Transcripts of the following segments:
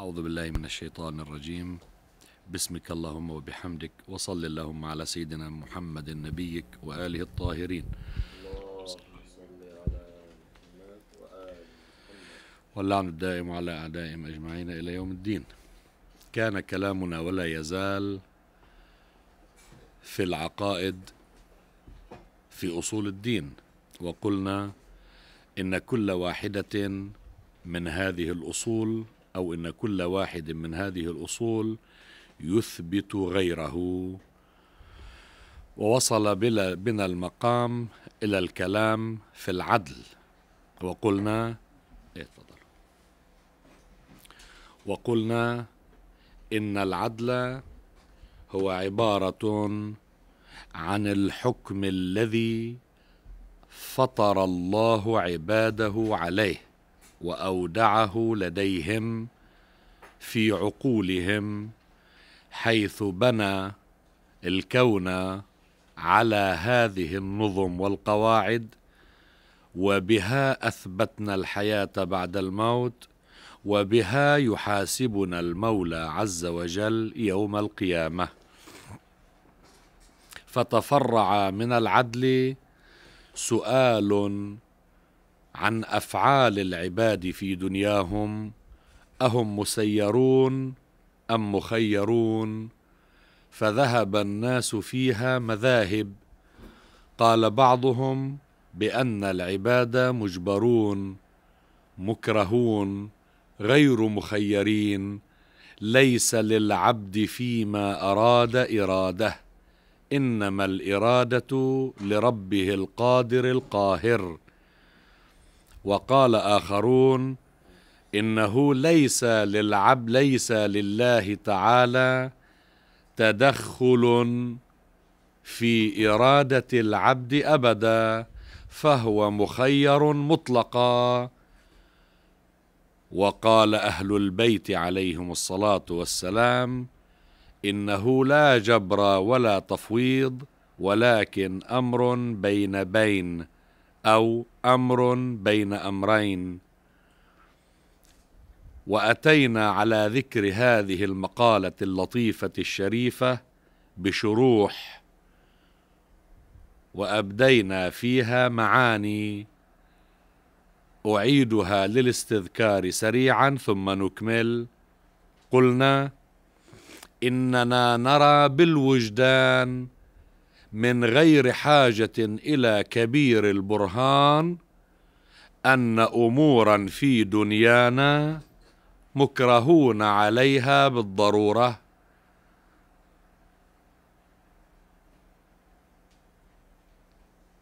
أعوذ بالله من الشيطان الرجيم باسمك اللهم وبحمدك وصل اللهم على سيدنا محمد نبيك وآله الطاهرين واللعن الدائم على أعدائهم أجمعين إلى يوم الدين كان كلامنا ولا يزال في العقائد في أصول الدين وقلنا إن كل واحدة من هذه الأصول أو أن كل واحد من هذه الأصول يثبت غيره ووصل بنا المقام إلى الكلام في العدل وقلنا إيه، وقلنا إن العدل هو عبارة عن الحكم الذي فطر الله عباده عليه واودعه لديهم في عقولهم حيث بنى الكون على هذه النظم والقواعد وبها اثبتنا الحياه بعد الموت وبها يحاسبنا المولى عز وجل يوم القيامه فتفرع من العدل سؤال عن افعال العباد في دنياهم اهم مسيرون ام مخيرون فذهب الناس فيها مذاهب قال بعضهم بان العباد مجبرون مكرهون غير مخيرين ليس للعبد فيما اراد اراده انما الاراده لربه القادر القاهر وقال آخرون إنه ليس للعبد ليس لله تعالى تدخل في إرادة العبد أبدا فهو مخير مطلقا وقال أهل البيت عليهم الصلاة والسلام إنه لا جبر ولا تفويض ولكن أمر بين بين او امر بين امرين واتينا على ذكر هذه المقاله اللطيفه الشريفه بشروح وابدينا فيها معاني اعيدها للاستذكار سريعا ثم نكمل قلنا اننا نرى بالوجدان من غير حاجة إلى كبير البرهان أن أمورا في دنيانا مكرهون عليها بالضرورة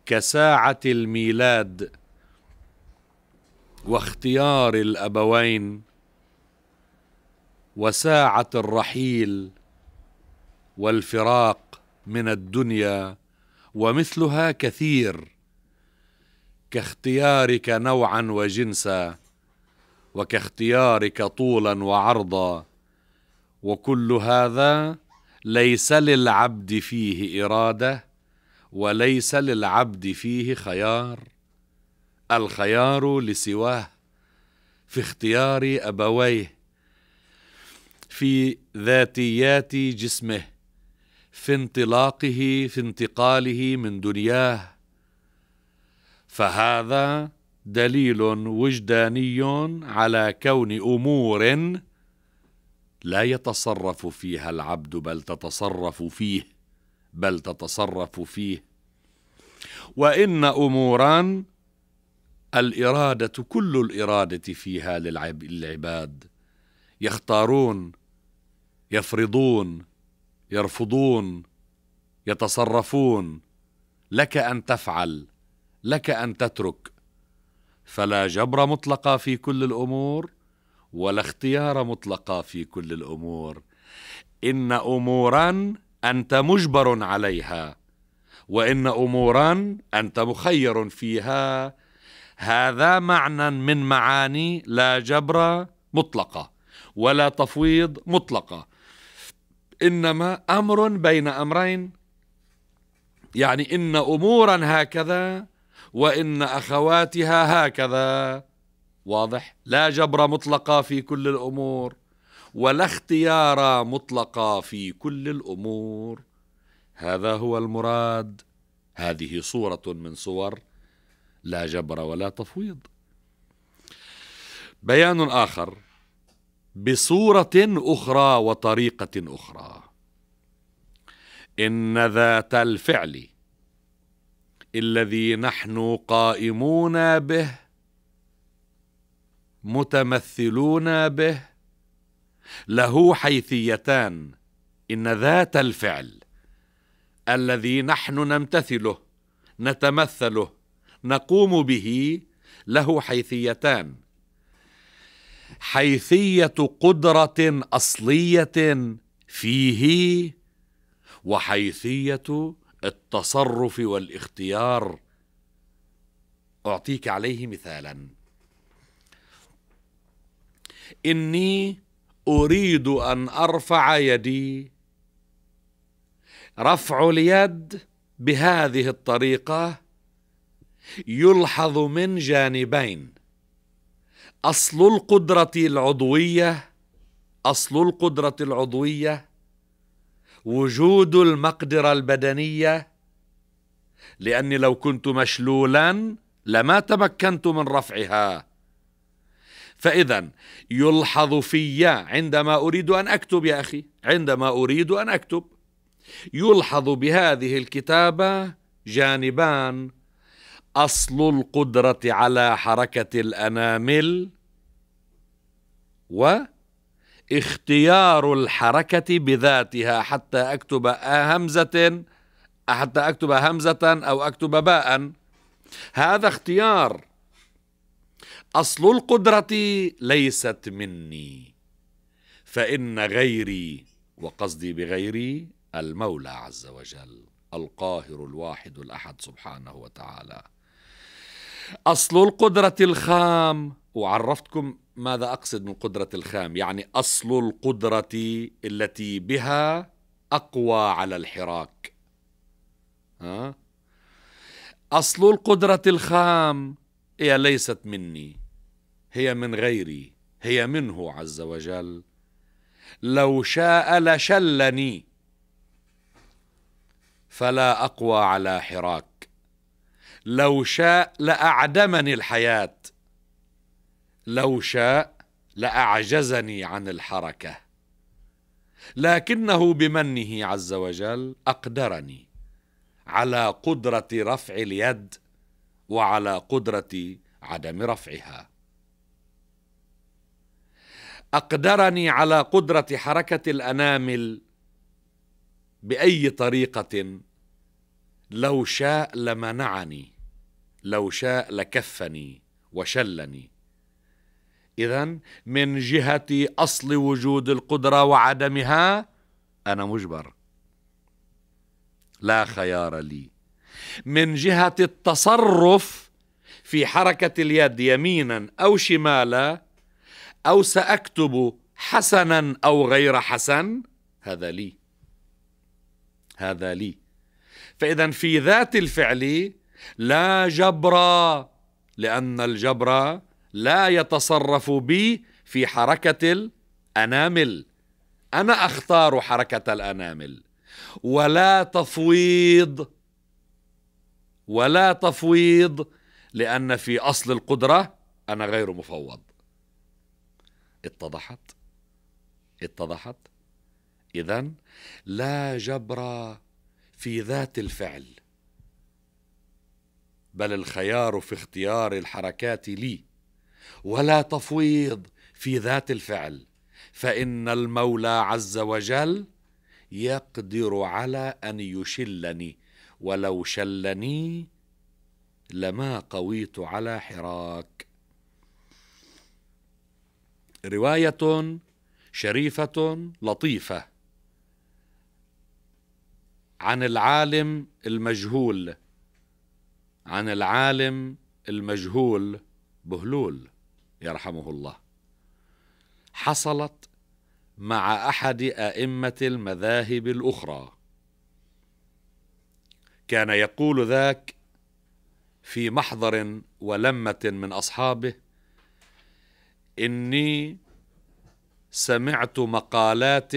كساعة الميلاد واختيار الأبوين وساعة الرحيل والفراق من الدنيا ومثلها كثير كاختيارك نوعا وجنسا وكاختيارك طولا وعرضا وكل هذا ليس للعبد فيه اراده وليس للعبد فيه خيار الخيار لسواه في اختيار ابويه في ذاتيات جسمه في انطلاقه في انتقاله من دنياه فهذا دليل وجداني على كون امور لا يتصرف فيها العبد بل تتصرف فيه بل تتصرف فيه وان امورا الاراده كل الاراده فيها للعباد يختارون يفرضون يرفضون يتصرفون لك ان تفعل لك ان تترك فلا جبر مطلقه في كل الامور ولا اختيار مطلقه في كل الامور ان امورا انت مجبر عليها وان امورا انت مخير فيها هذا معنى من معاني لا جبر مطلقه ولا تفويض مطلقه انما امر بين امرين يعني ان امورا هكذا وان اخواتها هكذا واضح لا جبر مطلقه في كل الامور ولا اختيار مطلقه في كل الامور هذا هو المراد هذه صوره من صور لا جبر ولا تفويض بيان اخر بصورة أخرى وطريقة أخرى إن ذات الفعل الذي نحن قائمون به متمثلون به له حيثيتان إن ذات الفعل الذي نحن نمتثله نتمثله نقوم به له حيثيتان حيثيه قدره اصليه فيه وحيثيه التصرف والاختيار اعطيك عليه مثالا اني اريد ان ارفع يدي رفع اليد بهذه الطريقه يلحظ من جانبين اصل القدره العضويه اصل القدره العضويه وجود المقدره البدنيه لاني لو كنت مشلولا لما تمكنت من رفعها فاذا يلحظ في عندما اريد ان اكتب يا اخي عندما اريد ان اكتب يلحظ بهذه الكتابه جانبان اصل القدره على حركه الانامل واختيار الحركه بذاتها حتى اكتب آ همزه حتى اكتب همزه او اكتب باء هذا اختيار اصل القدره ليست مني فان غيري وقصدي بغيري المولى عز وجل القاهر الواحد الاحد سبحانه وتعالى أصل القدرة الخام وعرفتكم ماذا أقصد من قدرة الخام يعني أصل القدرة التي بها أقوى على الحراك ها؟ أصل القدرة الخام هي ليست مني هي من غيري هي منه عز وجل لو شاء لشلني فلا أقوى على حراك لو شاء لأعدمني الحياة لو شاء لأعجزني عن الحركة لكنه بمنه عز وجل أقدرني على قدرة رفع اليد وعلى قدرة عدم رفعها أقدرني على قدرة حركة الأنامل بأي طريقة لو شاء لمنعني لو شاء لكفني وشلني اذا من جهه اصل وجود القدره وعدمها انا مجبر لا خيار لي من جهه التصرف في حركه اليد يمينا او شمالا او ساكتب حسنا او غير حسن هذا لي هذا لي فاذا في ذات الفعل لا جبر لأن الجبر لا يتصرف بي في حركة الأنامل أنا أختار حركة الأنامل ولا تفويض ولا تفويض لأن في أصل القدرة أنا غير مفوض اتضحت اتضحت إذا لا جبر في ذات الفعل بل الخيار في اختيار الحركات لي ولا تفويض في ذات الفعل فان المولى عز وجل يقدر على ان يشلني ولو شلني لما قويت على حراك روايه شريفه لطيفه عن العالم المجهول عن العالم المجهول بهلول يرحمه الله حصلت مع احد ائمه المذاهب الاخرى كان يقول ذاك في محضر ولمه من اصحابه اني سمعت مقالات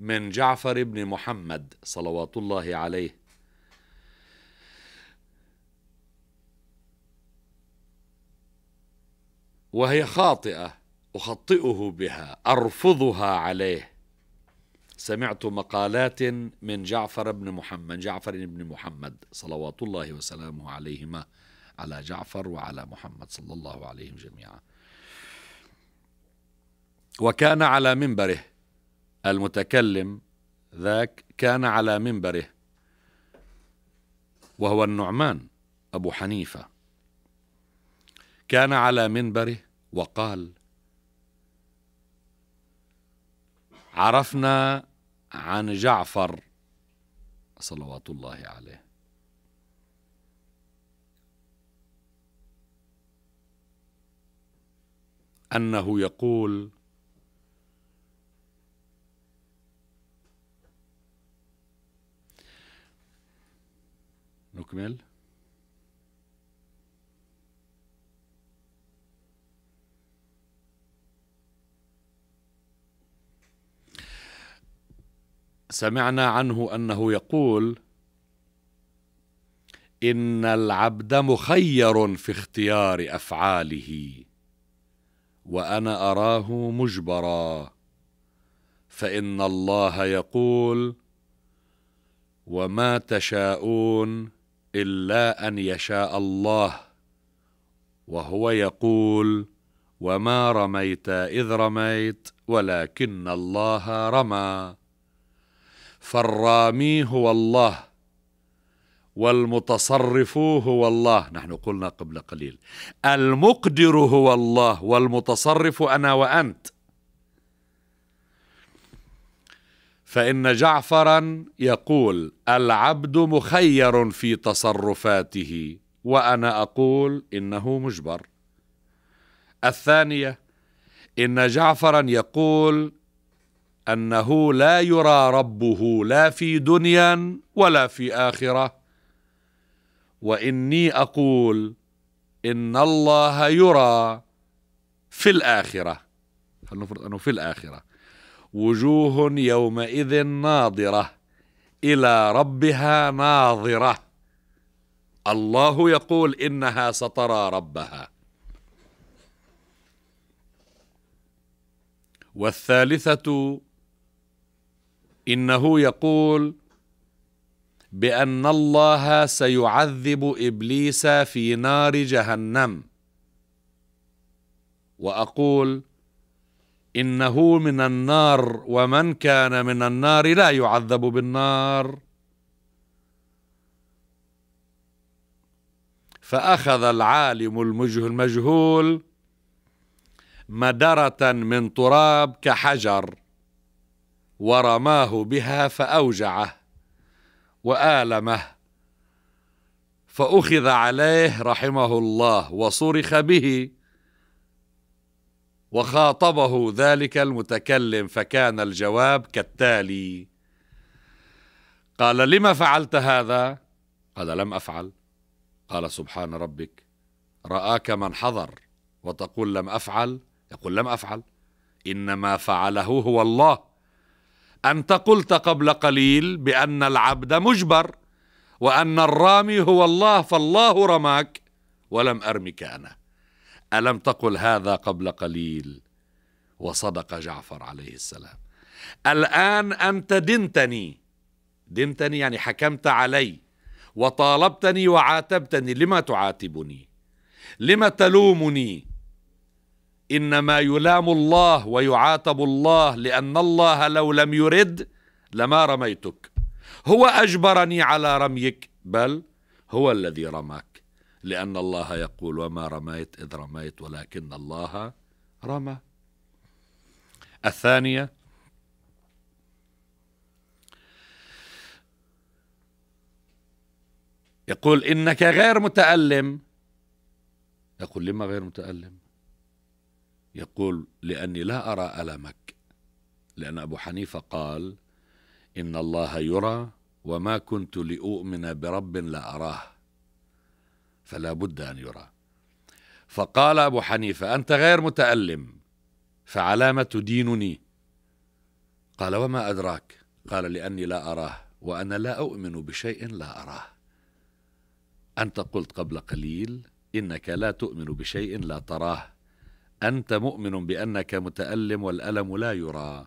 من جعفر بن محمد صلوات الله عليه وهي خاطئه اخطئه بها ارفضها عليه سمعت مقالات من جعفر بن محمد جعفر بن محمد صلوات الله وسلامه عليهما على جعفر وعلى محمد صلى الله عليهم جميعا وكان على منبره المتكلم ذاك كان على منبره وهو النعمان أبو حنيفة كان على منبره وقال عرفنا عن جعفر صلوات الله عليه انه يقول نكمل سمعنا عنه انه يقول ان العبد مخير في اختيار افعاله وانا اراه مجبرا فان الله يقول وما تشاءون الا ان يشاء الله وهو يقول وما رميت اذ رميت ولكن الله رمى فالرامي هو الله والمتصرف هو الله نحن قلنا قبل قليل المقدر هو الله والمتصرف انا وانت فان جعفرا يقول العبد مخير في تصرفاته وانا اقول انه مجبر الثانيه ان جعفرا يقول انه لا يرى ربه لا في دنيا ولا في اخره واني اقول ان الله يرى في الاخره فلنفرض انه في الاخره وجوه يومئذ ناضره الى ربها ناظره الله يقول انها سترى ربها والثالثه انه يقول بان الله سيعذب ابليس في نار جهنم واقول انه من النار ومن كان من النار لا يعذب بالنار فاخذ العالم المجهول مدره من تراب كحجر ورماه بها فاوجعه والمه فاخذ عليه رحمه الله وصرخ به وخاطبه ذلك المتكلم فكان الجواب كالتالي قال لما فعلت هذا قال لم افعل قال سبحان ربك راك من حضر وتقول لم افعل يقول لم افعل انما فعله هو الله أنت قلت قبل قليل بأن العبد مجبر وأن الرامي هو الله فالله رماك ولم أرمك أنا ألم تقل هذا قبل قليل وصدق جعفر عليه السلام الآن أنت دنتني دنتني يعني حكمت علي وطالبتني وعاتبتني لما تعاتبني لما تلومني انما يلام الله ويعاتب الله لان الله لو لم يرد لما رميتك هو اجبرني على رميك بل هو الذي رماك لان الله يقول وما رميت اذ رميت ولكن الله رمى الثانيه يقول انك غير متالم يقول لما غير متالم يقول لأني لا أرى ألمك لأن أبو حنيفة قال إن الله يرى وما كنت لأؤمن برب لا أراه فلا بد أن يرى فقال أبو حنيفة أنت غير متألم فعلامه دينني تدينني قال وما أدراك قال لأني لا أراه وأنا لا أؤمن بشيء لا أراه أنت قلت قبل قليل إنك لا تؤمن بشيء لا تراه أنت مؤمن بأنك متألم والألم لا يرى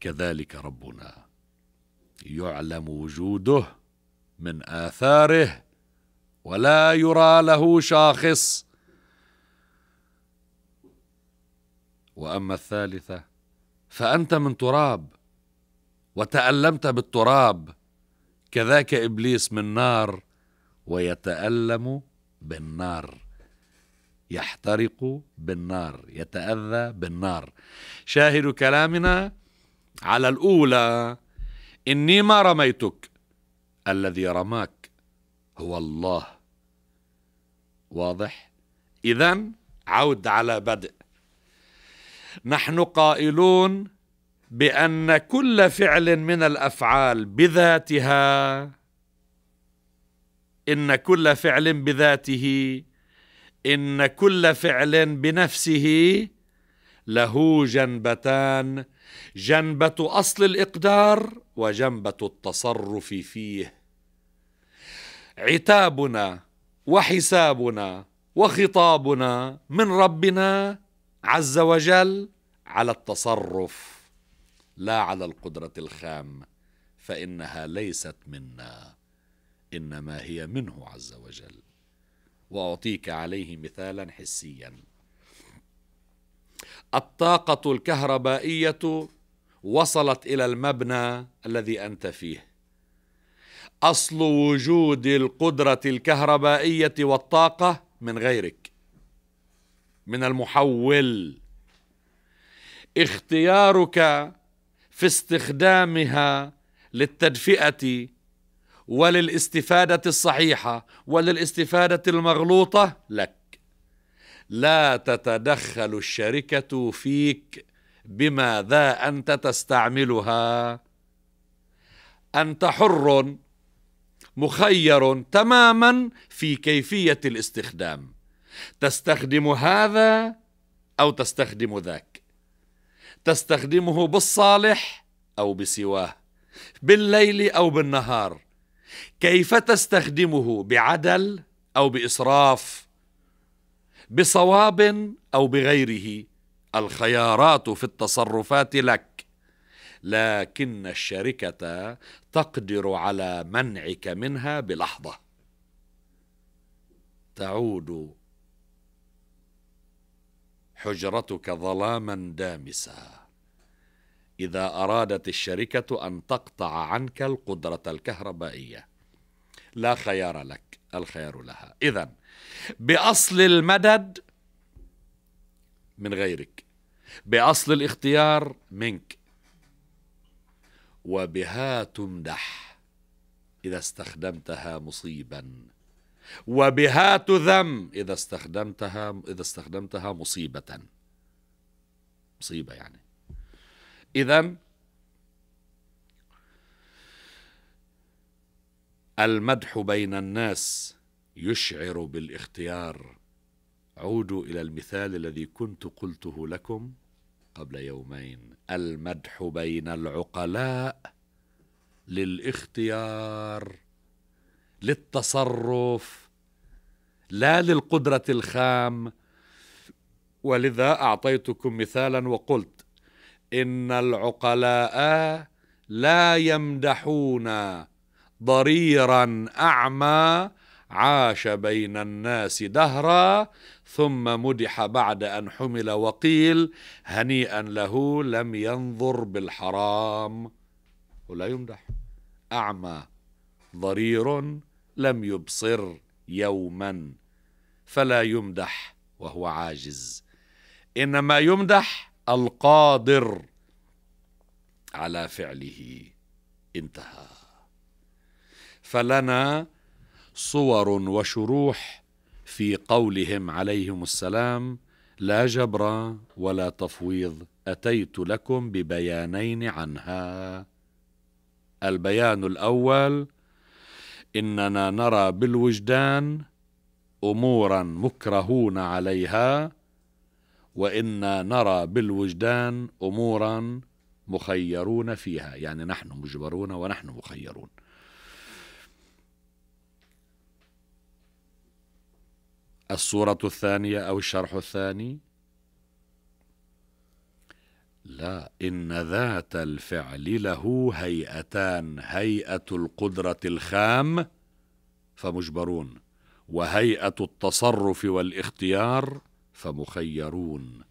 كذلك ربنا يعلم وجوده من آثاره ولا يرى له شاخص وأما الثالثة فأنت من تراب وتألمت بالتراب كذاك إبليس من نار ويتألم بالنار يحترق بالنار يتأذى بالنار شاهد كلامنا على الأولى إني ما رميتك الذي رماك هو الله واضح إذا عود على بدء نحن قائلون بأن كل فعل من الأفعال بذاتها إن كل فعل بذاته ان كل فعل بنفسه له جنبتان جنبه اصل الاقدار وجنبه التصرف فيه عتابنا وحسابنا وخطابنا من ربنا عز وجل على التصرف لا على القدره الخام فانها ليست منا انما هي منه عز وجل واعطيك عليه مثالا حسيا الطاقه الكهربائيه وصلت الى المبنى الذي انت فيه اصل وجود القدره الكهربائيه والطاقه من غيرك من المحول اختيارك في استخدامها للتدفئه وللاستفادة الصحيحة وللاستفادة المغلوطة لك لا تتدخل الشركة فيك بماذا أنت تستعملها أنت حر مخير تماما في كيفية الاستخدام تستخدم هذا أو تستخدم ذاك تستخدمه بالصالح أو بسواه بالليل أو بالنهار كيف تستخدمه بعدل او باسراف بصواب او بغيره الخيارات في التصرفات لك لكن الشركه تقدر على منعك منها بلحظه تعود حجرتك ظلاما دامسا إذا أرادت الشركة أن تقطع عنك القدرة الكهربائية لا خيار لك الخيار لها إذا بأصل المدد من غيرك بأصل الاختيار منك وبها تمدح إذا استخدمتها مصيبا وبها تذم إذا استخدمتها إذا استخدمتها مصيبة مصيبة يعني إذا المدح بين الناس يشعر بالاختيار عودوا إلى المثال الذي كنت قلته لكم قبل يومين المدح بين العقلاء للاختيار للتصرف لا للقدرة الخام ولذا أعطيتكم مثالا وقلت ان العقلاء لا يمدحون ضريرا اعمى عاش بين الناس دهرا ثم مدح بعد ان حمل وقيل هنيئا له لم ينظر بالحرام ولا يمدح اعمى ضرير لم يبصر يوما فلا يمدح وهو عاجز انما يمدح القادر على فعله انتهى فلنا صور وشروح في قولهم عليهم السلام لا جبر ولا تفويض اتيت لكم ببيانين عنها البيان الاول اننا نرى بالوجدان امورا مكرهون عليها وإنا نرى بالوجدان أمورا مخيرون فيها يعني نحن مجبرون ونحن مخيرون الصورة الثانية أو الشرح الثاني لا إن ذات الفعل له هيئتان هيئة القدرة الخام فمجبرون وهيئة التصرف والاختيار فمخيرون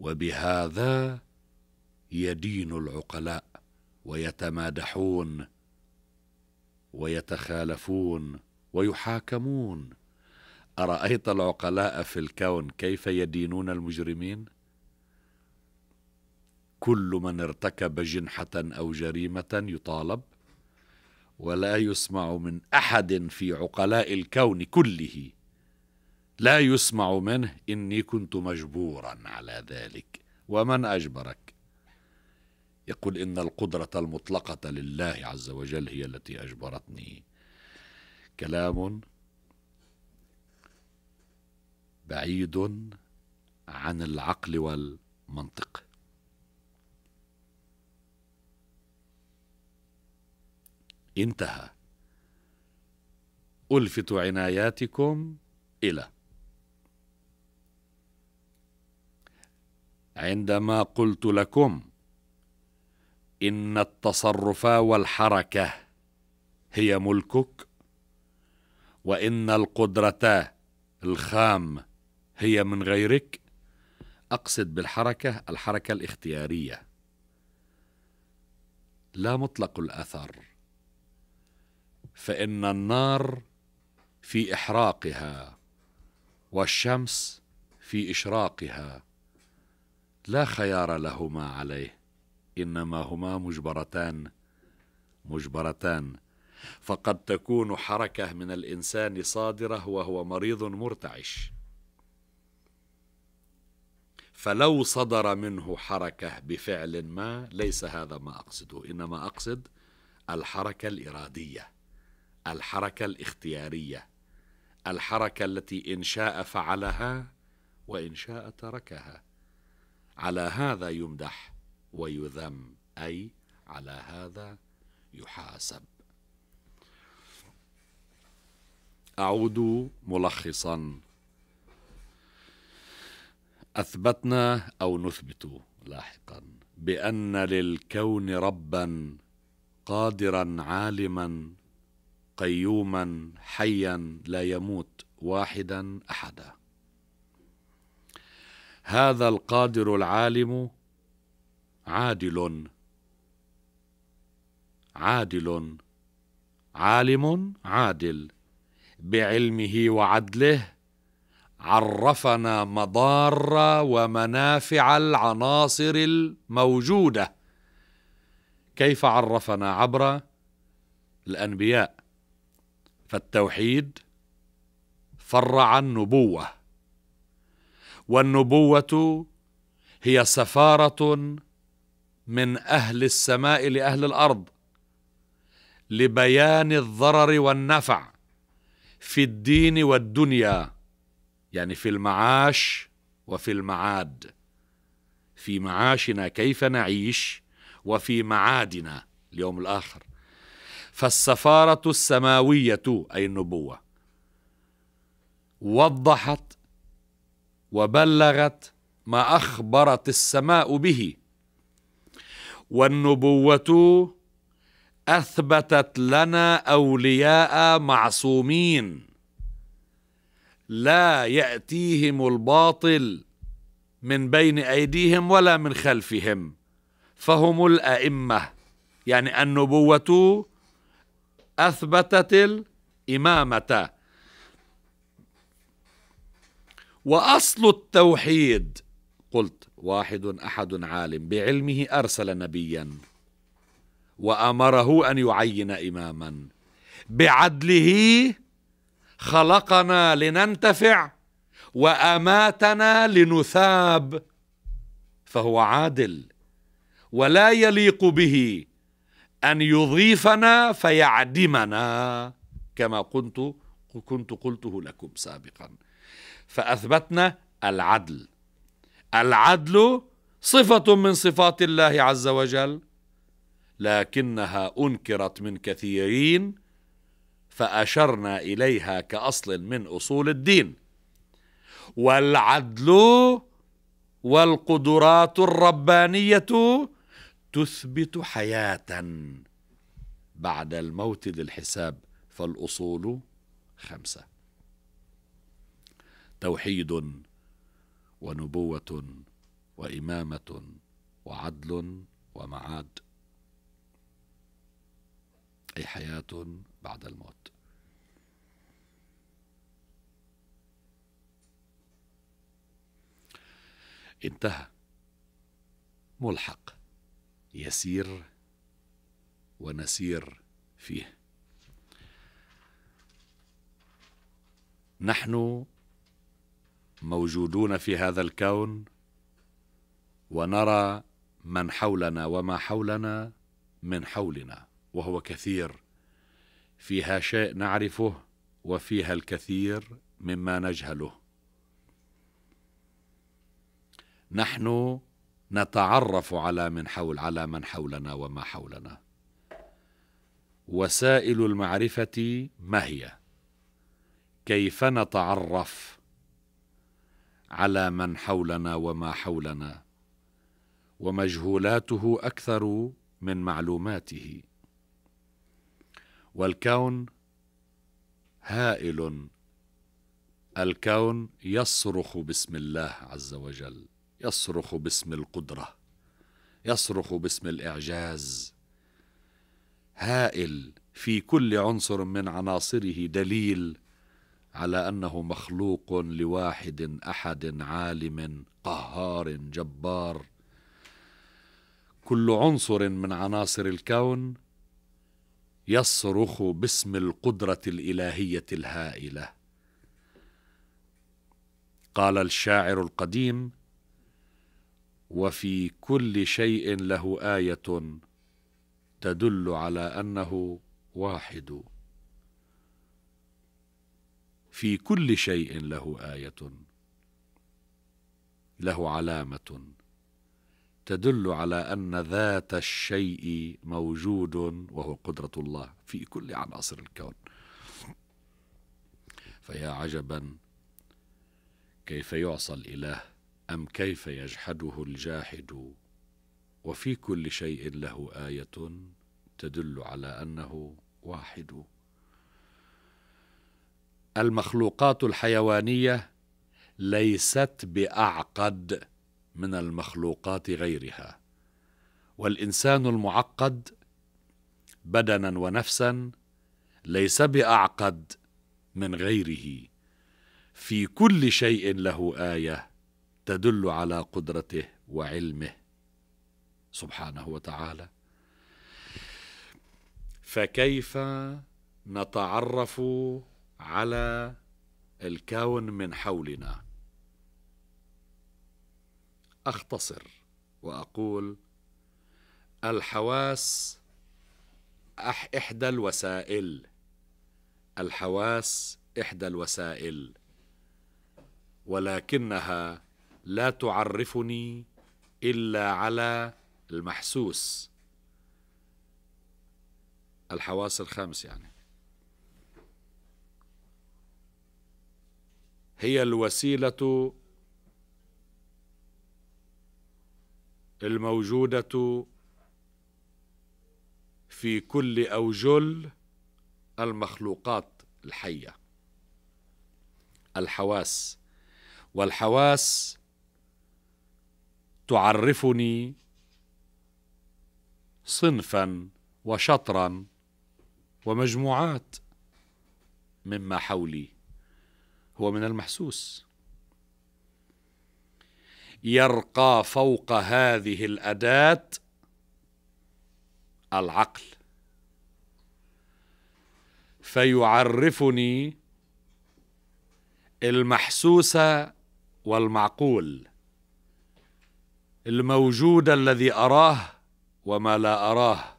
وبهذا يدين العقلاء ويتمادحون ويتخالفون ويحاكمون أرأيت العقلاء في الكون كيف يدينون المجرمين؟ كل من ارتكب جنحة أو جريمة يطالب ولا يسمع من أحد في عقلاء الكون كله لا يسمع منه إني كنت مجبورا على ذلك ومن أجبرك يقول إن القدرة المطلقة لله عز وجل هي التي أجبرتني كلام بعيد عن العقل والمنطق انتهى ألفت عناياتكم إلى عندما قلت لكم ان التصرف والحركه هي ملكك وان القدره الخام هي من غيرك اقصد بالحركه الحركه الاختياريه لا مطلق الاثر فان النار في احراقها والشمس في اشراقها لا خيار لهما عليه انما هما مجبرتان مجبرتان فقد تكون حركه من الانسان صادره وهو مريض مرتعش فلو صدر منه حركه بفعل ما ليس هذا ما اقصده انما اقصد الحركه الاراديه الحركه الاختياريه الحركه التي ان شاء فعلها وان شاء تركها على هذا يمدح ويذم أي على هذا يحاسب أعود ملخصا أثبتنا أو نثبت لاحقا بأن للكون ربا قادرا عالما قيوما حيا لا يموت واحدا أحدا هذا القادر العالم عادل عادل عالم عادل بعلمه وعدله عرفنا مضار ومنافع العناصر الموجوده كيف عرفنا عبر الانبياء فالتوحيد فرع النبوه والنبوه هي سفاره من اهل السماء لاهل الارض لبيان الضرر والنفع في الدين والدنيا يعني في المعاش وفي المعاد في معاشنا كيف نعيش وفي معادنا اليوم الاخر فالسفاره السماويه اي النبوه وضحت وبلغت ما اخبرت السماء به والنبوه اثبتت لنا اولياء معصومين لا ياتيهم الباطل من بين ايديهم ولا من خلفهم فهم الائمه يعني النبوه اثبتت الامامه واصل التوحيد قلت واحد احد عالم بعلمه ارسل نبيا وامره ان يعين اماما بعدله خلقنا لننتفع واماتنا لنثاب فهو عادل ولا يليق به ان يضيفنا فيعدمنا كما كنت كنت قلته لكم سابقا فاثبتنا العدل العدل صفه من صفات الله عز وجل لكنها انكرت من كثيرين فاشرنا اليها كاصل من اصول الدين والعدل والقدرات الربانيه تثبت حياه بعد الموت للحساب فالاصول خمسه توحيد ونبوه وامامه وعدل ومعاد اي حياه بعد الموت انتهى ملحق يسير ونسير فيه نحن موجودون في هذا الكون ونرى من حولنا وما حولنا من حولنا وهو كثير فيها شيء نعرفه وفيها الكثير مما نجهله نحن نتعرف على من حول على من حولنا وما حولنا وسائل المعرفه ما هي كيف نتعرف على من حولنا وما حولنا ومجهولاته اكثر من معلوماته والكون هائل الكون يصرخ باسم الله عز وجل يصرخ باسم القدره يصرخ باسم الاعجاز هائل في كل عنصر من عناصره دليل على انه مخلوق لواحد احد عالم قهار جبار كل عنصر من عناصر الكون يصرخ باسم القدره الالهيه الهائله قال الشاعر القديم وفي كل شيء له ايه تدل على انه واحد في كل شيء له آية له علامة تدل على أن ذات الشيء موجود وهو قدرة الله في كل عناصر الكون فيا عجبا كيف يعصى الإله أم كيف يجحده الجاحد وفي كل شيء له آية تدل على أنه واحد المخلوقات الحيوانيه ليست باعقد من المخلوقات غيرها والانسان المعقد بدنا ونفسا ليس باعقد من غيره في كل شيء له ايه تدل على قدرته وعلمه سبحانه وتعالى فكيف نتعرف على الكون من حولنا اختصر واقول الحواس احدى الوسائل الحواس احدى الوسائل ولكنها لا تعرفني الا على المحسوس الحواس الخمس يعني هي الوسيله الموجوده في كل اوجل المخلوقات الحيه الحواس والحواس تعرفني صنفا وشطرا ومجموعات مما حولي هو من المحسوس يرقى فوق هذه الاداه العقل فيعرفني المحسوس والمعقول الموجود الذي اراه وما لا اراه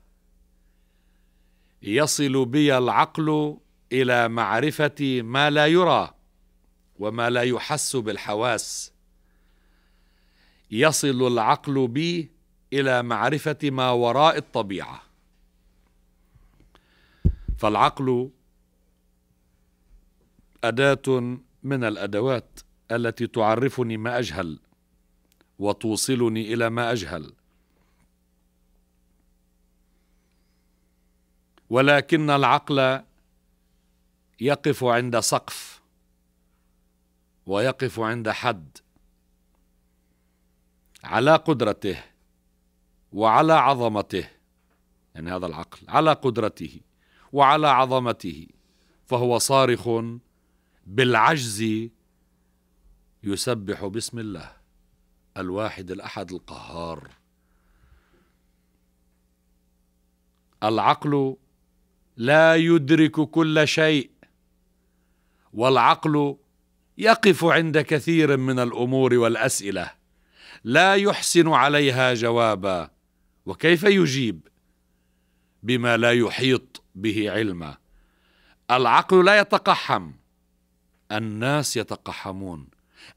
يصل بي العقل الى معرفه ما لا يرى وما لا يحس بالحواس يصل العقل بي الى معرفه ما وراء الطبيعه فالعقل اداه من الادوات التي تعرفني ما اجهل وتوصلني الى ما اجهل ولكن العقل يقف عند سقف ويقف عند حد على قدرته وعلى عظمته يعني هذا العقل على قدرته وعلى عظمته فهو صارخ بالعجز يسبح باسم الله الواحد الاحد القهار العقل لا يدرك كل شيء والعقل يقف عند كثير من الامور والاسئله لا يحسن عليها جوابا وكيف يجيب بما لا يحيط به علما العقل لا يتقحم الناس يتقحمون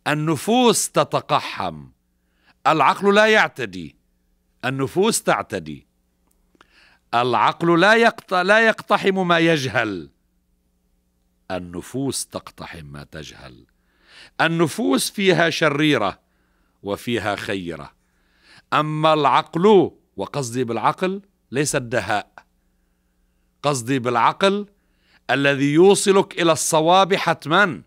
النفوس تتقحم العقل لا يعتدي النفوس تعتدي العقل لا يقط... لا يقتحم ما يجهل النفوس تقتحم ما تجهل النفوس فيها شريره وفيها خيره اما العقل وقصدي بالعقل ليس الدهاء قصدي بالعقل الذي يوصلك الى الصواب حتما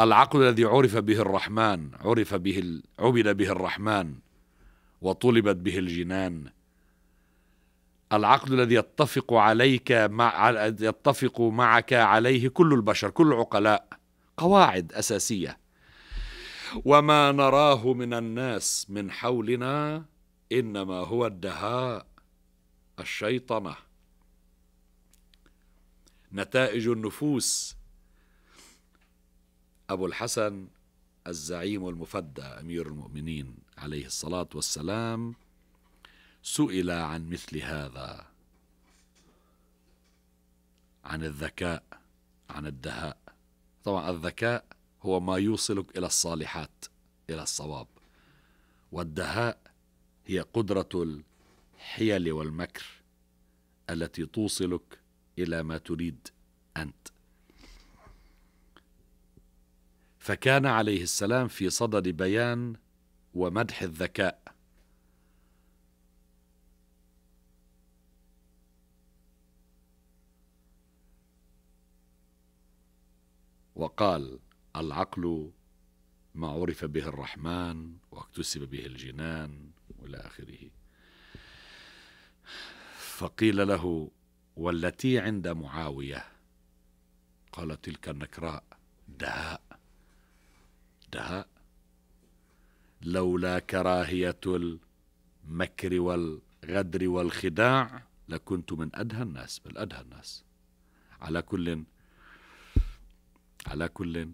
العقل الذي عرف به الرحمن عرف به عبد به الرحمن وطلبت به الجنان العقد الذي يتفق عليك مع يتفق معك عليه كل البشر كل العقلاء قواعد أساسية وما نراه من الناس من حولنا إنما هو الدهاء الشيطنة نتائج النفوس أبو الحسن الزعيم المفدى أمير المؤمنين عليه الصلاة والسلام سئل عن مثل هذا عن الذكاء عن الدهاء طبعا الذكاء هو ما يوصلك إلى الصالحات إلى الصواب والدهاء هي قدرة الحيل والمكر التي توصلك إلى ما تريد أنت فكان عليه السلام في صدد بيان ومدح الذكاء وقال العقل ما عرف به الرحمن واكتسب به الجنان والى اخره فقيل له والتي عند معاويه قال تلك النكراء دهاء دهاء لولا كراهيه المكر والغدر والخداع لكنت من ادهى الناس بل ادهى الناس على كل على كل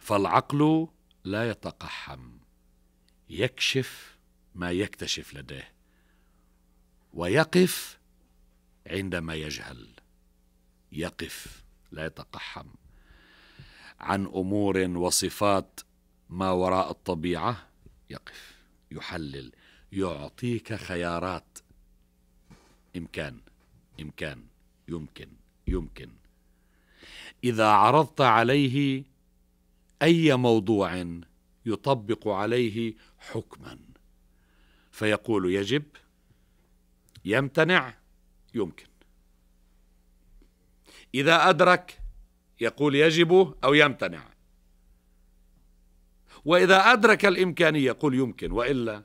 فالعقل لا يتقحم يكشف ما يكتشف لديه ويقف عندما يجهل يقف لا يتقحم عن امور وصفات ما وراء الطبيعه يقف يحلل يعطيك خيارات امكان امكان يمكن يمكن اذا عرضت عليه اي موضوع يطبق عليه حكما فيقول يجب يمتنع يمكن اذا ادرك يقول يجب او يمتنع واذا ادرك الامكانيه يقول يمكن والا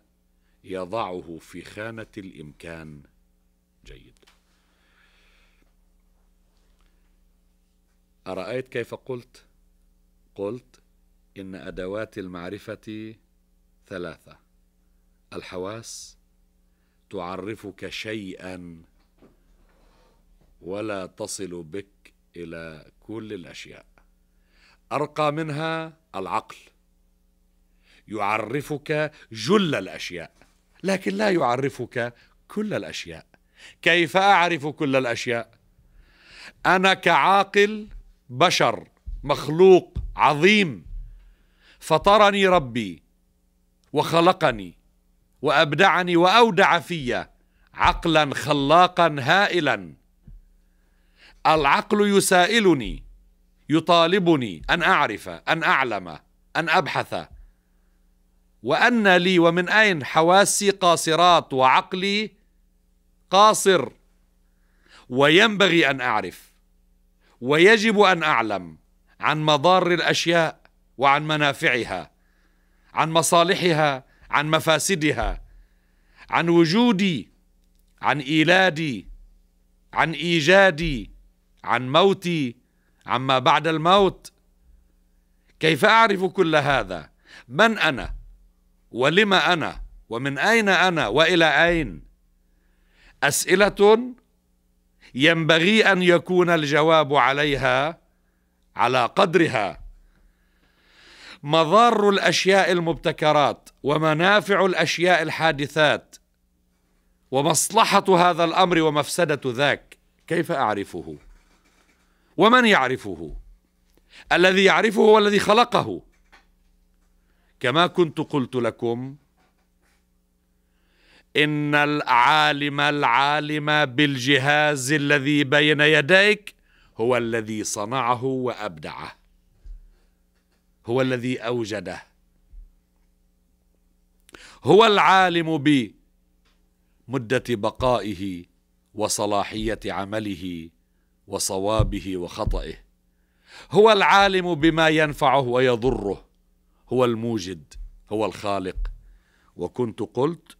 يضعه في خانه الامكان جيد أرأيت كيف قلت؟ قلت إن أدوات المعرفة ثلاثة الحواس تعرفك شيئا ولا تصل بك إلى كل الأشياء أرقى منها العقل يعرفك جل الأشياء لكن لا يعرفك كل الأشياء كيف أعرف كل الأشياء؟ أنا كعاقل بشر مخلوق عظيم فطرني ربي وخلقني وابدعني واودع في عقلا خلاقا هائلا العقل يسائلني يطالبني ان اعرف ان اعلم ان ابحث وان لي ومن اين حواسي قاصرات وعقلي قاصر وينبغي ان اعرف ويجب ان اعلم عن مضار الاشياء وعن منافعها عن مصالحها عن مفاسدها عن وجودي عن ايلادي عن ايجادي عن موتي عما بعد الموت كيف اعرف كل هذا من انا ولم انا ومن اين انا والى اين اسئله ينبغي ان يكون الجواب عليها على قدرها مضار الاشياء المبتكرات ومنافع الاشياء الحادثات ومصلحه هذا الامر ومفسده ذاك كيف اعرفه ومن يعرفه الذي يعرفه هو الذي خلقه كما كنت قلت لكم ان العالم العالم بالجهاز الذي بين يديك هو الذي صنعه وابدعه هو الذي اوجده هو العالم بمده بقائه وصلاحيه عمله وصوابه وخطئه هو العالم بما ينفعه ويضره هو الموجد هو الخالق وكنت قلت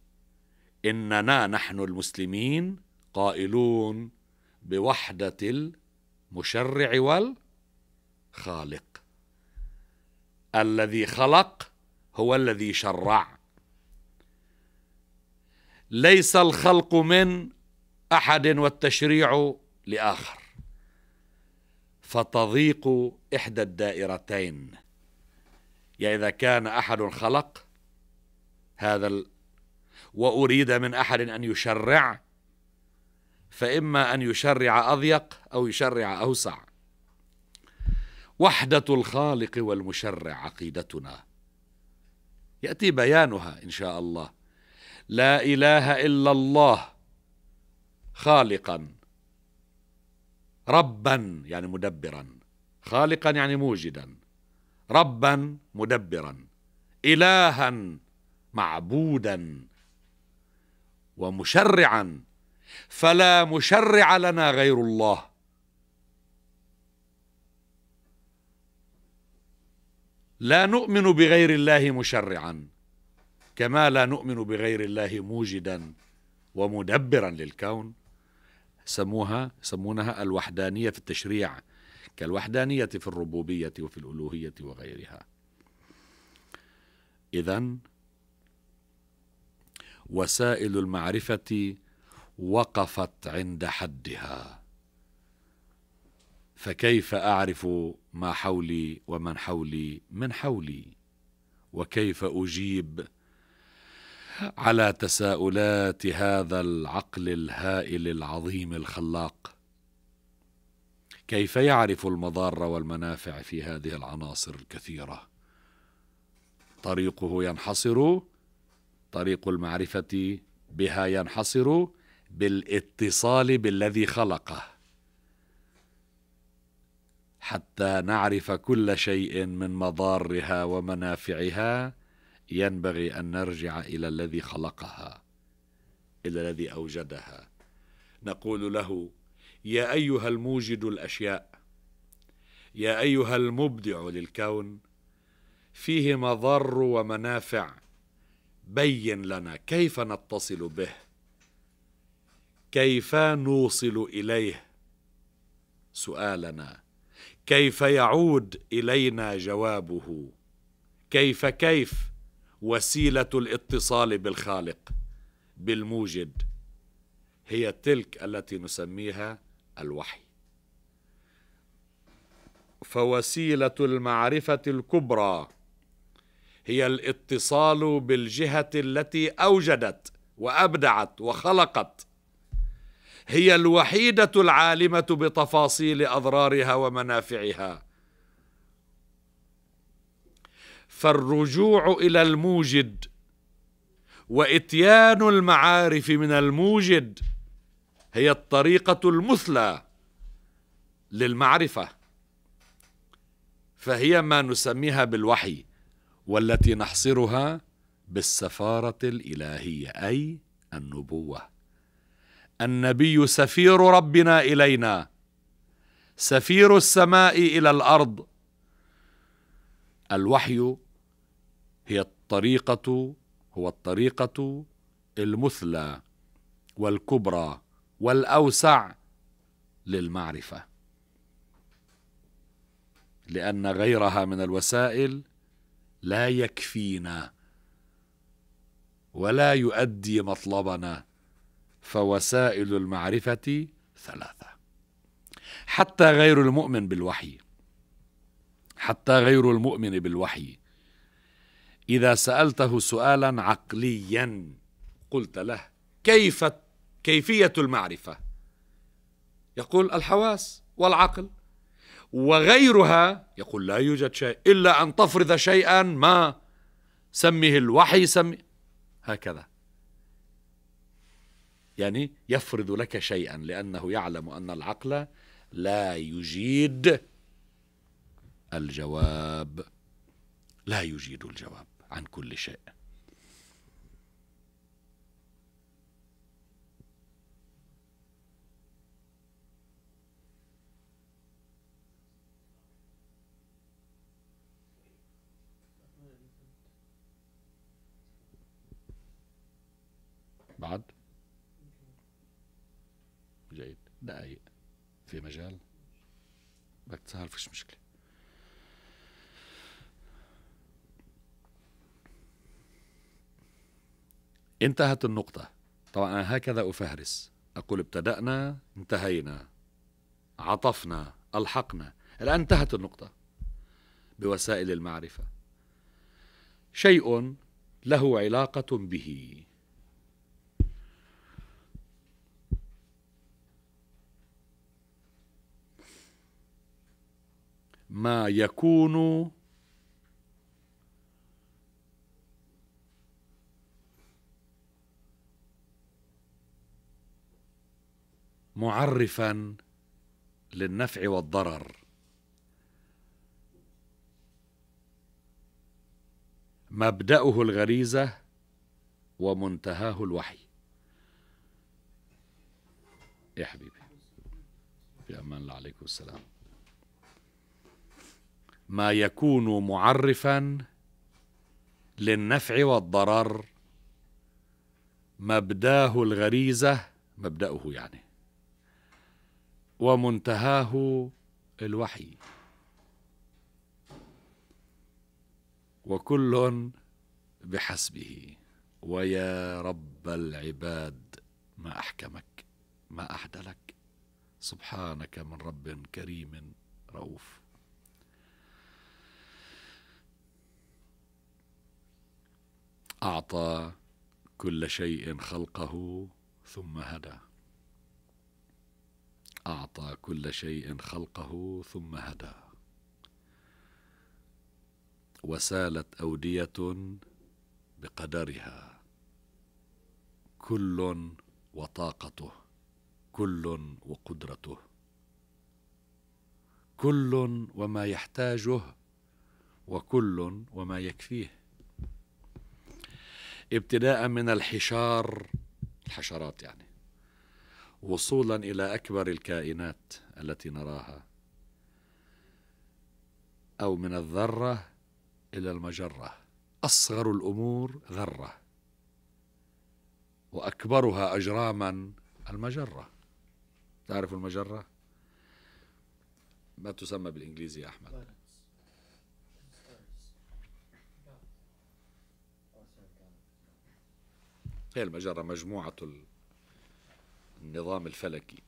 اننا نحن المسلمين قائلون بوحده المشرع والخالق الذي خلق هو الذي شرع ليس الخلق من احد والتشريع لاخر فتضيق احدى الدائرتين يا اذا كان احد خلق هذا وأريد من أحد أن يشرع فإما أن يشرع أضيق أو يشرع أوسع وحدة الخالق والمشرع عقيدتنا يأتي بيانها إن شاء الله لا إله إلا الله خالقا ربا يعني مدبرا خالقا يعني موجدا ربا مدبرا إلها معبودا ومشرعا فلا مشرع لنا غير الله لا نؤمن بغير الله مشرعا كما لا نؤمن بغير الله موجدا ومدبرا للكون سموها سمونها الوحدانية في التشريع كالوحدانية في الربوبية وفي الألوهية وغيرها إذا وسائل المعرفه وقفت عند حدها فكيف اعرف ما حولي ومن حولي من حولي وكيف اجيب على تساؤلات هذا العقل الهائل العظيم الخلاق كيف يعرف المضار والمنافع في هذه العناصر الكثيره طريقه ينحصر طريق المعرفة بها ينحصر بالاتصال بالذي خلقه حتى نعرف كل شيء من مضارها ومنافعها ينبغي أن نرجع إلى الذي خلقها إلى الذي أوجدها نقول له يا أيها الموجد الأشياء يا أيها المبدع للكون فيه مضار ومنافع بين لنا كيف نتصل به كيف نوصل اليه سؤالنا كيف يعود الينا جوابه كيف كيف وسيله الاتصال بالخالق بالموجد هي تلك التي نسميها الوحي فوسيله المعرفه الكبرى هي الاتصال بالجهة التي أوجدت وأبدعت وخلقت هي الوحيدة العالمة بتفاصيل أضرارها ومنافعها فالرجوع إلى الموجد وإتيان المعارف من الموجد هي الطريقة المثلى للمعرفة فهي ما نسميها بالوحي والتي نحصرها بالسفاره الالهيه اي النبوه النبي سفير ربنا الينا سفير السماء الى الارض الوحي هي الطريقه هو الطريقه المثلى والكبرى والاوسع للمعرفه لان غيرها من الوسائل لا يكفينا ولا يؤدي مطلبنا فوسائل المعرفة ثلاثة حتى غير المؤمن بالوحي حتى غير المؤمن بالوحي إذا سألته سؤالا عقليا قلت له كيف كيفية المعرفة يقول الحواس والعقل وغيرها يقول لا يوجد شيء إلا أن تفرض شيئا ما سمه الوحي سمي هكذا يعني يفرض لك شيئا لأنه يعلم أن العقل لا يجيد الجواب لا يجيد الجواب عن كل شيء بعد جيد دقايق في مجال بدك تسهر فيش مشكله انتهت النقطة طبعا أنا هكذا أفهرس أقول ابتدأنا انتهينا عطفنا ألحقنا الآن انتهت النقطة بوسائل المعرفة شيء له علاقة به ما يكون معرفا للنفع والضرر مبداه الغريزه ومنتهاه الوحي يا حبيبي في امان الله عليكم السلام ما يكون معرفا للنفع والضرر مبداه الغريزه مبداه يعني ومنتهاه الوحي وكل بحسبه ويا رب العباد ما احكمك ما احدلك سبحانك من رب كريم رؤوف اعطى كل شيء خلقه ثم هدى اعطى كل شيء خلقه ثم هدى وسالت اوديه بقدرها كل وطاقته كل وقدرته كل وما يحتاجه وكل وما يكفيه ابتداء من الحشار الحشرات يعني وصولا الى اكبر الكائنات التي نراها او من الذره الى المجره اصغر الامور ذره واكبرها اجراما المجره تعرف المجره ما تسمى بالانجليزي يا احمد هي المجرة مجموعة النظام الفلكي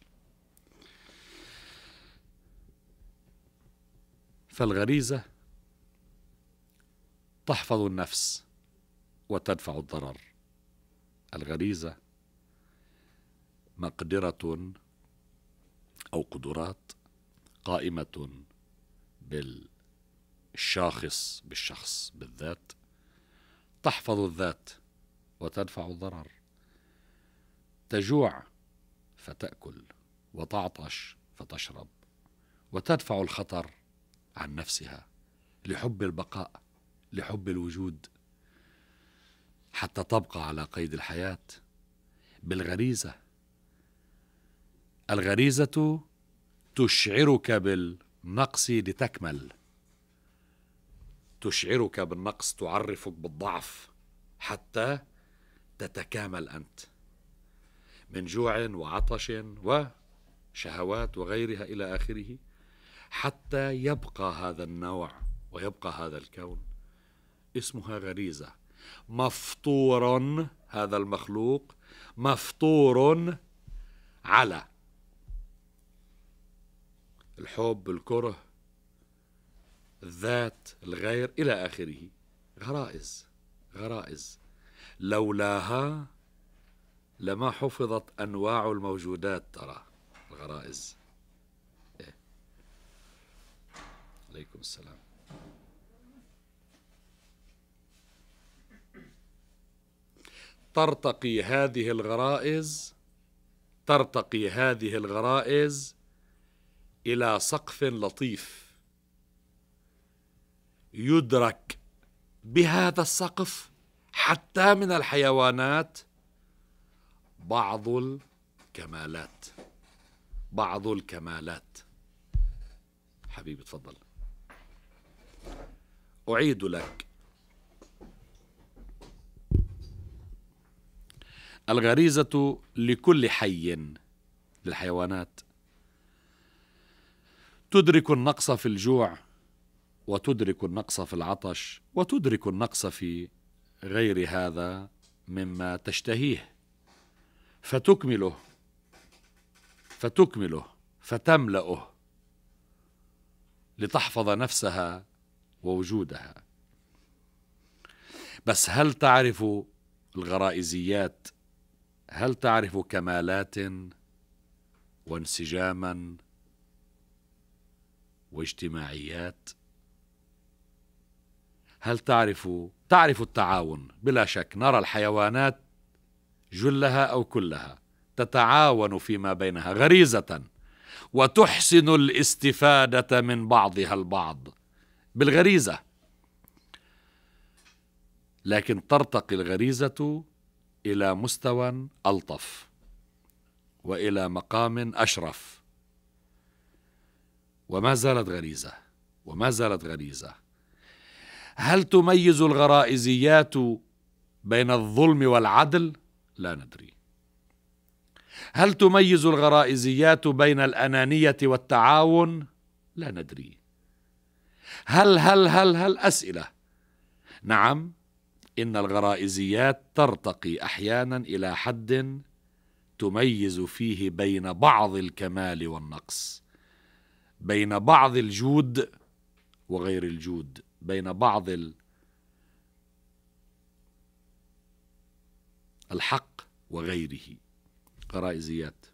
فالغريزة تحفظ النفس وتدفع الضرر الغريزة مقدرة أو قدرات قائمة بالشاخص بالشخص بالذات تحفظ الذات وتدفع الضرر تجوع فتأكل وتعطش فتشرب وتدفع الخطر عن نفسها لحب البقاء لحب الوجود حتى تبقى على قيد الحياة بالغريزة الغريزة تشعرك بالنقص لتكمل تشعرك بالنقص تعرفك بالضعف حتى تتكامل أنت من جوع وعطش وشهوات وغيرها إلى آخره حتى يبقى هذا النوع ويبقى هذا الكون اسمها غريزة مفطور هذا المخلوق مفطور على الحب الكره الذات الغير إلى آخره غرائز غرائز لولاها لما حفظت أنواع الموجودات ترى الغرائز إيه. عليكم السلام ترتقي هذه الغرائز ترتقي هذه الغرائز إلى سقف لطيف يدرك بهذا السقف حتى من الحيوانات بعض الكمالات بعض الكمالات حبيبي تفضل أعيد لك الغريزة لكل حي للحيوانات تدرك النقص في الجوع وتدرك النقص في العطش وتدرك النقص في غير هذا مما تشتهيه فتكمله فتكمله فتملأه لتحفظ نفسها ووجودها بس هل تعرف الغرائزيات هل تعرف كمالات وانسجاما واجتماعيات هل تعرف تعرف التعاون بلا شك نرى الحيوانات جلها او كلها تتعاون فيما بينها غريزه وتحسن الاستفاده من بعضها البعض بالغريزه لكن ترتقي الغريزه الى مستوى الطف والى مقام اشرف وما زالت غريزه وما زالت غريزه هل تميز الغرائزيات بين الظلم والعدل لا ندري هل تميز الغرائزيات بين الانانيه والتعاون لا ندري هل هل هل هل اسئله نعم ان الغرائزيات ترتقي احيانا الى حد تميز فيه بين بعض الكمال والنقص بين بعض الجود وغير الجود بين بعض الحق وغيره غرائزيات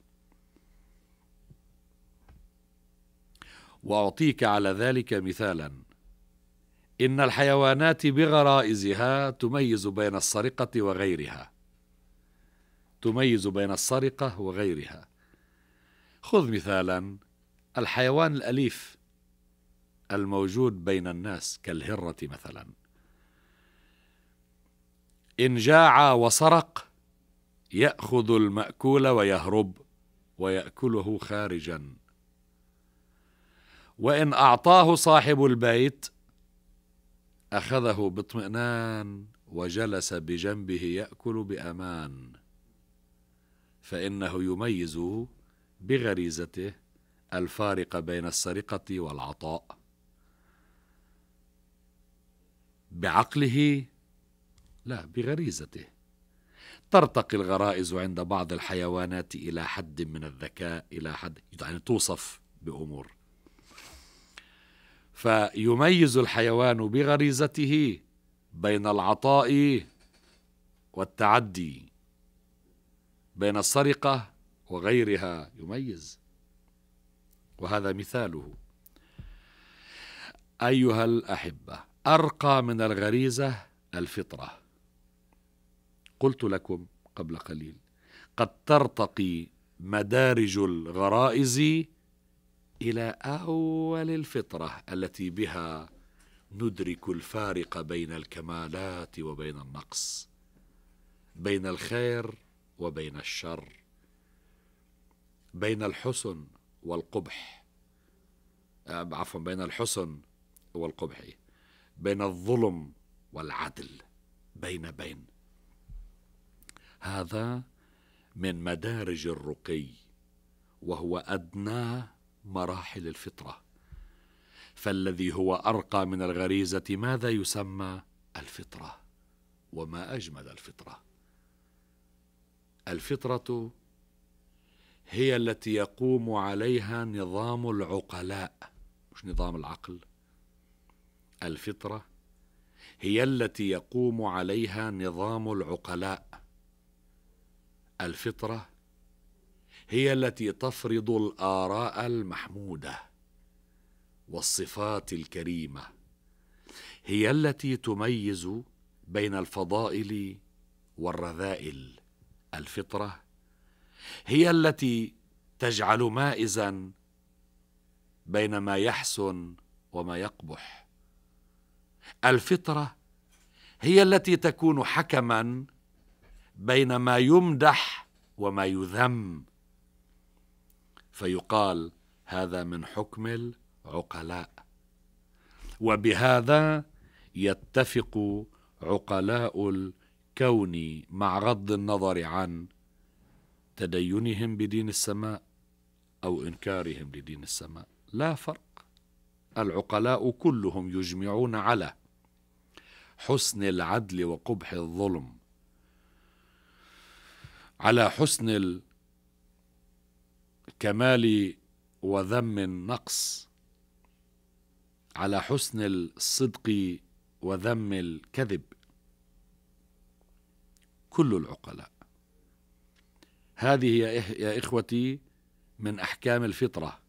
واعطيك على ذلك مثالا ان الحيوانات بغرائزها تميز بين السرقه وغيرها تميز بين السرقه وغيرها خذ مثالا الحيوان الاليف الموجود بين الناس كالهرة مثلا إن جاع وسرق يأخذ المأكول ويهرب ويأكله خارجا وإن أعطاه صاحب البيت أخذه باطمئنان وجلس بجنبه يأكل بأمان فإنه يميز بغريزته الفارق بين السرقة والعطاء بعقله لا بغريزته ترتقي الغرائز عند بعض الحيوانات الى حد من الذكاء الى حد يعني توصف بامور فيميز الحيوان بغريزته بين العطاء والتعدي بين السرقه وغيرها يميز وهذا مثاله ايها الاحبه أرقى من الغريزة الفطرة قلت لكم قبل قليل قد ترتقي مدارج الغرائز إلى أول الفطرة التي بها ندرك الفارق بين الكمالات وبين النقص بين الخير وبين الشر بين الحسن والقبح آه، عفوا بين الحسن والقبح بين الظلم والعدل بين بين هذا من مدارج الرقي وهو ادنى مراحل الفطره فالذي هو ارقى من الغريزه ماذا يسمى الفطره وما اجمل الفطره الفطره هي التي يقوم عليها نظام العقلاء مش نظام العقل الفطره هي التي يقوم عليها نظام العقلاء الفطره هي التي تفرض الاراء المحموده والصفات الكريمه هي التي تميز بين الفضائل والرذائل الفطره هي التي تجعل مائزا بين ما يحسن وما يقبح الفطره هي التي تكون حكما بين ما يمدح وما يذم فيقال هذا من حكم العقلاء وبهذا يتفق عقلاء الكون مع غض النظر عن تدينهم بدين السماء او انكارهم لدين السماء لا فرق العقلاء كلهم يجمعون على حسن العدل وقبح الظلم على حسن الكمال وذم النقص على حسن الصدق وذم الكذب كل العقلاء هذه يا إخوتي من أحكام الفطرة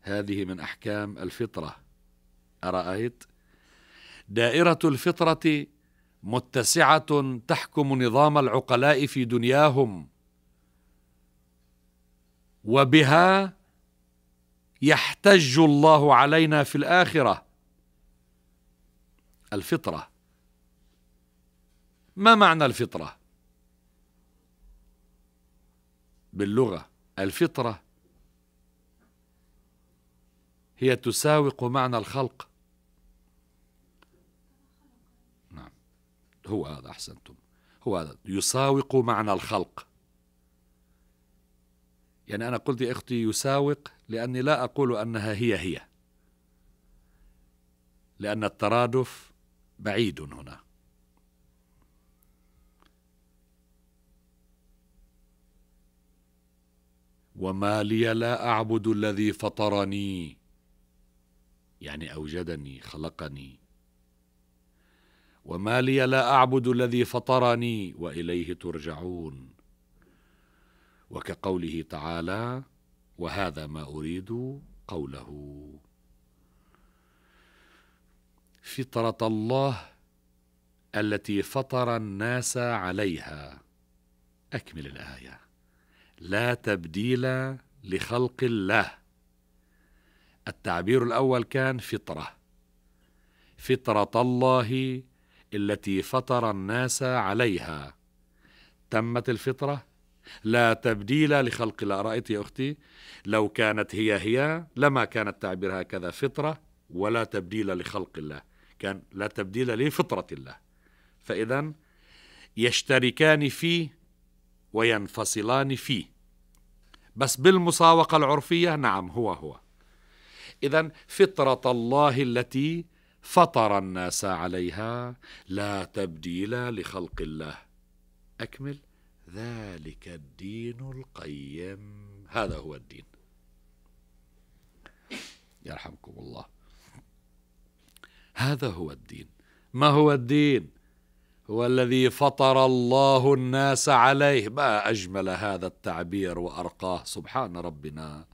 هذه من أحكام الفطرة أرأيت؟ دائره الفطره متسعه تحكم نظام العقلاء في دنياهم وبها يحتج الله علينا في الاخره الفطره ما معنى الفطره باللغه الفطره هي تساوق معنى الخلق هو هذا أحسنتم هو هذا يساوق معنى الخلق يعني أنا قلت يا أختي يساوق لأني لا أقول أنها هي هي لأن الترادف بعيد هنا وما لي لا أعبد الذي فطرني يعني أوجدني خلقني وما لي لا اعبد الذي فطرني واليه ترجعون وكقوله تعالى وهذا ما اريد قوله فطره الله التي فطر الناس عليها اكمل الايه لا تبديل لخلق الله التعبير الاول كان فطره فطره الله التي فطر الناس عليها تمت الفطرة لا تبديل لخلق الله رأيت يا أختي لو كانت هي هي لما كان التعبير هكذا فطرة ولا تبديل لخلق الله كان لا تبديل لفطرة الله فإذا يشتركان فيه وينفصلان فيه بس بالمساوقة العرفية نعم هو هو إذا فطرة الله التي فطر الناس عليها لا تبديل لخلق الله اكمل ذلك الدين القيم هذا هو الدين يرحمكم الله هذا هو الدين ما هو الدين هو الذي فطر الله الناس عليه ما اجمل هذا التعبير وارقاه سبحان ربنا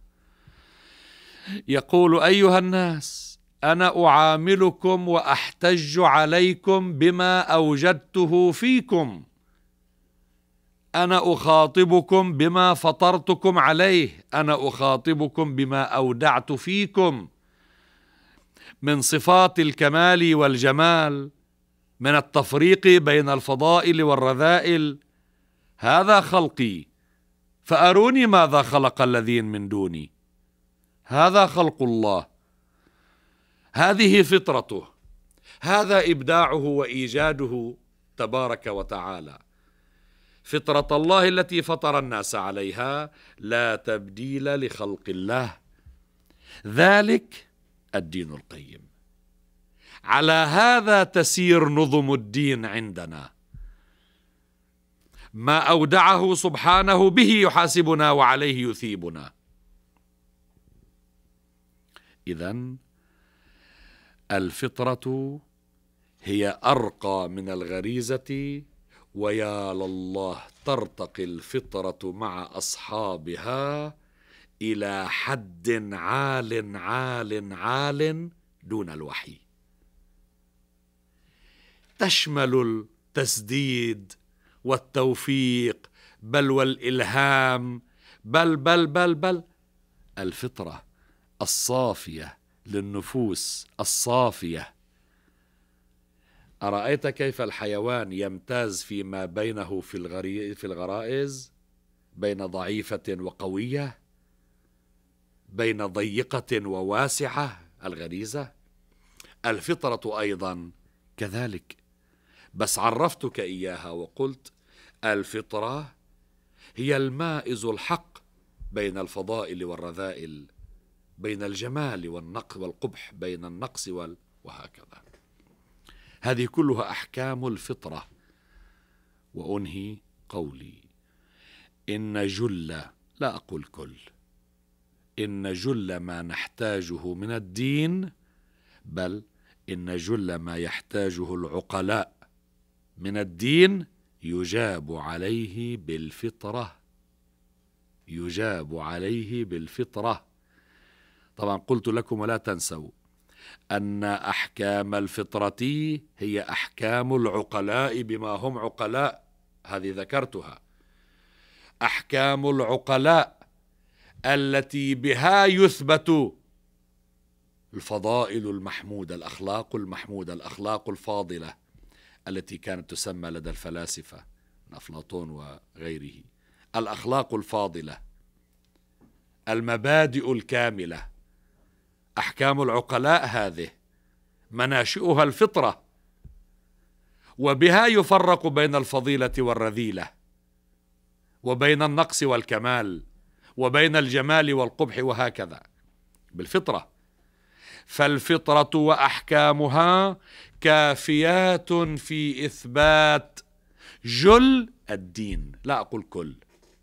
يقول ايها الناس انا اعاملكم واحتج عليكم بما اوجدته فيكم انا اخاطبكم بما فطرتكم عليه انا اخاطبكم بما اودعت فيكم من صفات الكمال والجمال من التفريق بين الفضائل والرذائل هذا خلقي فاروني ماذا خلق الذين من دوني هذا خلق الله هذه فطرته هذا ابداعه وايجاده تبارك وتعالى فطره الله التي فطر الناس عليها لا تبديل لخلق الله ذلك الدين القيم على هذا تسير نظم الدين عندنا ما اودعه سبحانه به يحاسبنا وعليه يثيبنا اذا الفطرة هي أرقى من الغريزة ويا لله ترتقي الفطرة مع أصحابها إلى حد عال عال عال دون الوحي تشمل التسديد والتوفيق بل والإلهام بل بل بل بل الفطرة الصافية للنفوس الصافيه ارايت كيف الحيوان يمتاز فيما بينه في, الغري في الغرائز بين ضعيفه وقويه بين ضيقه وواسعه الغريزه الفطره ايضا كذلك بس عرفتك اياها وقلت الفطره هي المائز الحق بين الفضائل والرذائل بين الجمال والنقص والقبح بين النقص وال وهكذا هذه كلها أحكام الفطرة وأنهي قولي إن جل لا أقول كل إن جل ما نحتاجه من الدين بل إن جل ما يحتاجه العقلاء من الدين يجاب عليه بالفطرة يجاب عليه بالفطره طبعا قلت لكم ولا تنسوا أن أحكام الفطرة هي أحكام العقلاء بما هم عقلاء هذه ذكرتها أحكام العقلاء التي بها يثبت الفضائل المحمودة الأخلاق المحمودة الأخلاق الفاضلة التي كانت تسمى لدى الفلاسفة من أفلاطون وغيره الأخلاق الفاضلة المبادئ الكامله احكام العقلاء هذه مناشئها الفطره وبها يفرق بين الفضيله والرذيله وبين النقص والكمال وبين الجمال والقبح وهكذا بالفطره فالفطره واحكامها كافيات في اثبات جل الدين لا اقول كل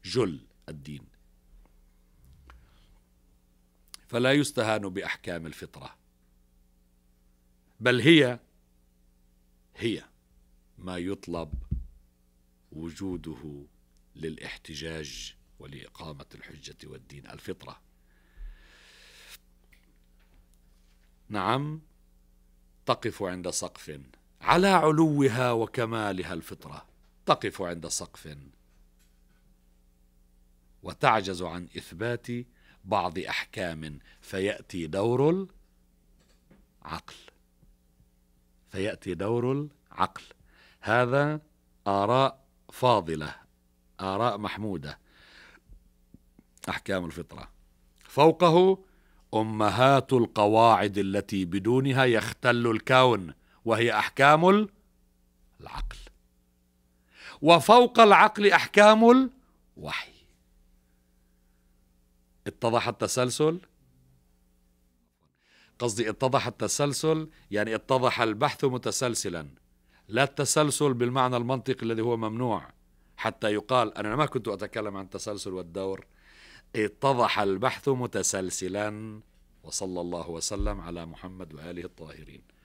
جل الدين فلا يستهان باحكام الفطره بل هي هي ما يطلب وجوده للاحتجاج ولاقامه الحجه والدين الفطره نعم تقف عند سقف على علوها وكمالها الفطره تقف عند سقف وتعجز عن اثبات بعض احكام فياتي دور العقل فياتي دور العقل هذا اراء فاضله اراء محموده احكام الفطره فوقه امهات القواعد التي بدونها يختل الكون وهي احكام العقل وفوق العقل احكام الوحي اتضح التسلسل قصدي اتضح التسلسل يعني اتضح البحث متسلسلا لا التسلسل بالمعنى المنطقي الذي هو ممنوع حتى يقال أنا ما كنت أتكلم عن التسلسل والدور اتضح البحث متسلسلا وصلى الله وسلم على محمد وآله الطاهرين